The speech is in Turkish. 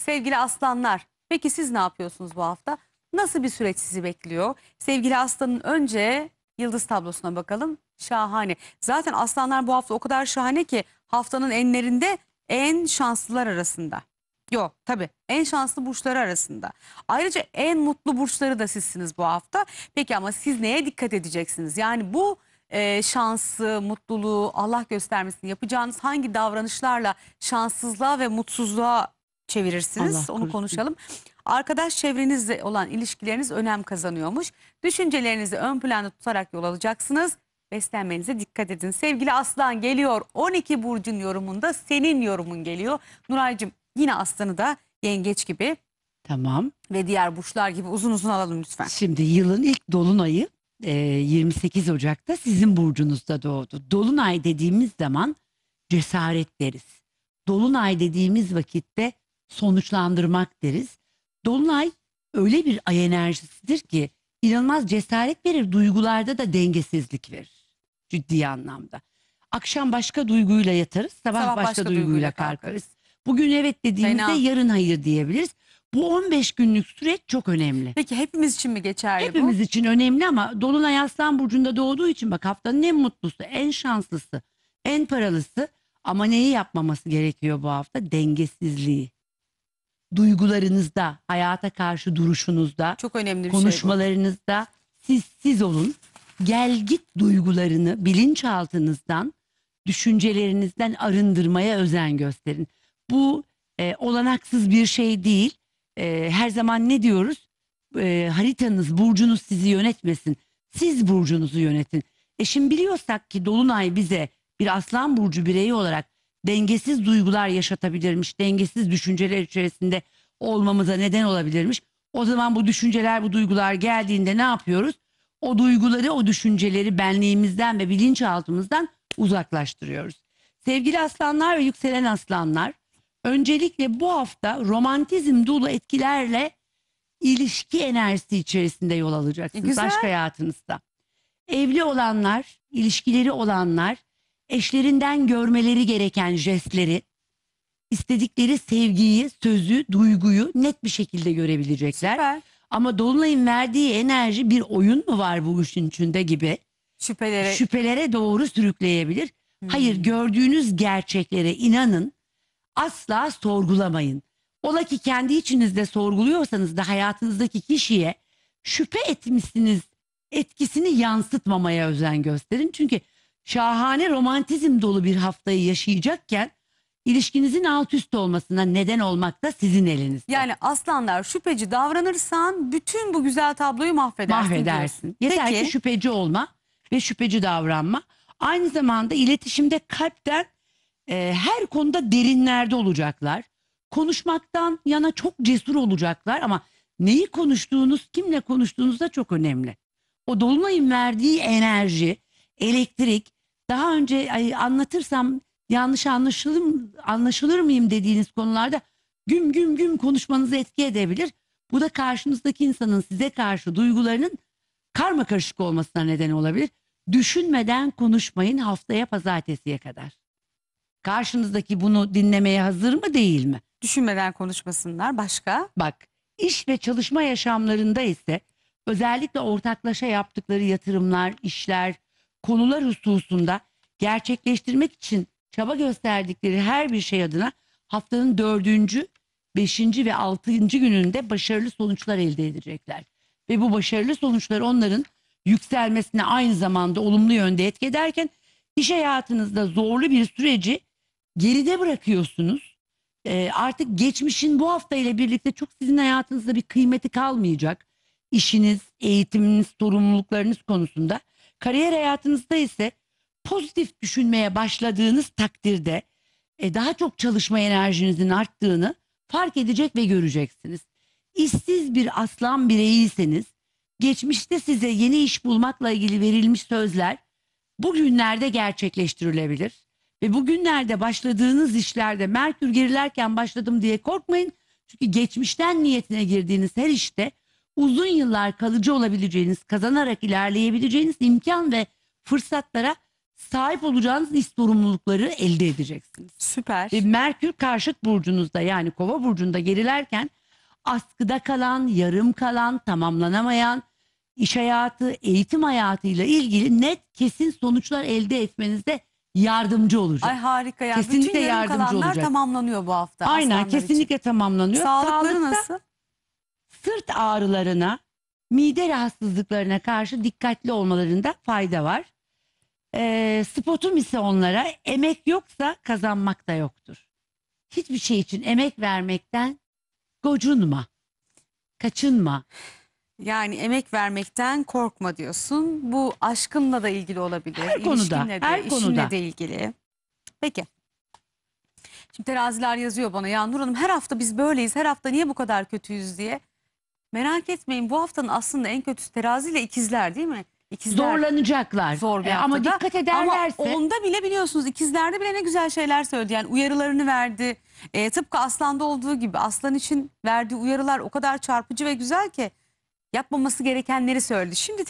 Sevgili aslanlar, peki siz ne yapıyorsunuz bu hafta? Nasıl bir süreç sizi bekliyor? Sevgili aslanın önce yıldız tablosuna bakalım. Şahane. Zaten aslanlar bu hafta o kadar şahane ki haftanın enlerinde en şanslılar arasında. Yok tabii en şanslı burçları arasında. Ayrıca en mutlu burçları da sizsiniz bu hafta. Peki ama siz neye dikkat edeceksiniz? Yani bu e, şansı, mutluluğu Allah göstermesin yapacağınız hangi davranışlarla şanssızlığa ve mutsuzluğa çevirirsiniz. Allah onu konuşalım. Arkadaş çevrenizle olan ilişkileriniz önem kazanıyormuş. Düşüncelerinizi ön planda tutarak yol alacaksınız. Beslenmenize dikkat edin. Sevgili Aslan geliyor. 12 burcun yorumunda senin yorumun geliyor. Nuraycığım yine Aslan'ı da yengeç gibi Tamam. ve diğer burçlar gibi uzun uzun alalım lütfen. Şimdi yılın ilk dolunayı 28 e, Ocak'ta sizin burcunuzda doğdu. Dolunay dediğimiz zaman cesaret deriz. Dolunay dediğimiz vakitte sonuçlandırmak deriz. Dolunay öyle bir ay enerjisidir ki inanılmaz cesaret verir, duygularda da dengesizlik verir. Ciddi anlamda. Akşam başka duyguyla yatarız, sabah, sabah başka, başka duyguyla, kalkarız. kalkarız. Bugün evet dediğimizde Fena. yarın hayır diyebiliriz. Bu 15 günlük süreç çok önemli. Peki hepimiz için mi geçerli hepimiz bu? Hepimiz için önemli ama Dolunay Aslan Burcu'nda doğduğu için bak haftanın en mutlusu, en şanslısı, en paralısı ama neyi yapmaması gerekiyor bu hafta? Dengesizliği duygularınızda, hayata karşı duruşunuzda, Çok önemli bir şey konuşmalarınızda siz siz olun. Gel git duygularını bilinçaltınızdan, düşüncelerinizden arındırmaya özen gösterin. Bu e, olanaksız bir şey değil. E, her zaman ne diyoruz? E, haritanız, burcunuz sizi yönetmesin. Siz burcunuzu yönetin. E şimdi biliyorsak ki Dolunay bize bir aslan burcu bireyi olarak dengesiz duygular yaşatabilirmiş. Dengesiz düşünceler içerisinde olmamıza neden olabilirmiş. O zaman bu düşünceler, bu duygular geldiğinde ne yapıyoruz? O duyguları, o düşünceleri benliğimizden ve bilinçaltımızdan uzaklaştırıyoruz. Sevgili aslanlar ve yükselen aslanlar, öncelikle bu hafta romantizm dolu etkilerle ilişki enerjisi içerisinde yol alacaksınız e güzel. aşk hayatınızda. Evli olanlar, ilişkileri olanlar eşlerinden görmeleri gereken jestleri, istedikleri sevgiyi, sözü, duyguyu net bir şekilde görebilecekler. Süper. Ama Dolunay'ın verdiği enerji bir oyun mu var bu işin içinde gibi Şüphelere. şüphelere doğru sürükleyebilir. Hayır hmm. gördüğünüz gerçeklere inanın. Asla sorgulamayın. Ola ki kendi içinizde sorguluyorsanız da hayatınızdaki kişiye şüphe etmişsiniz etkisini yansıtmamaya özen gösterin. Çünkü şahane romantizm dolu bir haftayı yaşayacakken ilişkinizin alt üst olmasına neden olmak da sizin elinizde. Yani aslanlar şüpheci davranırsan bütün bu güzel tabloyu mahvedersin. Mahvedersin. diyorsun. Yeter Peki. ki şüpheci olma ve şüpheci davranma. Aynı zamanda iletişimde kalpten e, her konuda derinlerde olacaklar. Konuşmaktan yana çok cesur olacaklar ama neyi konuştuğunuz, kimle konuştuğunuz da çok önemli. O dolunayın verdiği enerji, elektrik daha önce ay, anlatırsam yanlış anlaşılır, anlaşılır mıyım dediğiniz konularda güm güm güm konuşmanızı etki edebilir. Bu da karşınızdaki insanın size karşı duygularının karma karışık olmasına neden olabilir. Düşünmeden konuşmayın haftaya pazartesiye kadar. Karşınızdaki bunu dinlemeye hazır mı değil mi? Düşünmeden konuşmasınlar başka. Bak iş ve çalışma yaşamlarında ise özellikle ortaklaşa yaptıkları yatırımlar, işler, konular hususunda gerçekleştirmek için çaba gösterdikleri her bir şey adına haftanın dördüncü, beşinci ve altıncı gününde başarılı sonuçlar elde edecekler. Ve bu başarılı sonuçlar onların yükselmesine aynı zamanda olumlu yönde etki ederken iş hayatınızda zorlu bir süreci geride bırakıyorsunuz. E, artık geçmişin bu hafta ile birlikte çok sizin hayatınızda bir kıymeti kalmayacak. İşiniz, eğitiminiz, sorumluluklarınız konusunda Kariyer hayatınızda ise pozitif düşünmeye başladığınız takdirde e, daha çok çalışma enerjinizin arttığını fark edecek ve göreceksiniz. İşsiz bir aslan bireyiyseniz geçmişte size yeni iş bulmakla ilgili verilmiş sözler bugünlerde gerçekleştirilebilir. Ve bugünlerde başladığınız işlerde Merkür gerilerken başladım diye korkmayın. Çünkü geçmişten niyetine girdiğiniz her işte uzun yıllar kalıcı olabileceğiniz, kazanarak ilerleyebileceğiniz imkan ve fırsatlara sahip olacağınız iş sorumlulukları elde edeceksiniz. Süper. Ve Merkür karşıt burcunuzda yani kova burcunda gerilerken askıda kalan, yarım kalan, tamamlanamayan iş hayatı, eğitim hayatıyla ilgili net kesin sonuçlar elde etmenizde yardımcı olacak. Ay harika ya. Kesinlikle Bütün yarım yardımcı kalanlar olacak. tamamlanıyor bu hafta. Aynen kesinlikle için. tamamlanıyor. Sağlıkları Sağlıkta, nasıl? sırt ağrılarına, mide rahatsızlıklarına karşı dikkatli olmalarında fayda var. E, spotum ise onlara emek yoksa kazanmak da yoktur. Hiçbir şey için emek vermekten gocunma, kaçınma. Yani emek vermekten korkma diyorsun. Bu aşkınla da ilgili olabilir. Her konuda, de, her konuda. de ilgili. Peki. Şimdi teraziler yazıyor bana ya Nur Hanım her hafta biz böyleyiz her hafta niye bu kadar kötüyüz diye. Merak etmeyin bu haftanın aslında en kötüsü teraziyle ikizler değil mi? İkizler Zorlanacaklar. zor bir E, Ama dikkat ederlerse. Ama onda bile biliyorsunuz ikizlerde bile ne güzel şeyler söyledi. Yani uyarılarını verdi. E, tıpkı aslanda olduğu gibi aslan için verdiği uyarılar o kadar çarpıcı ve güzel ki yapmaması gerekenleri söyledi. Şimdi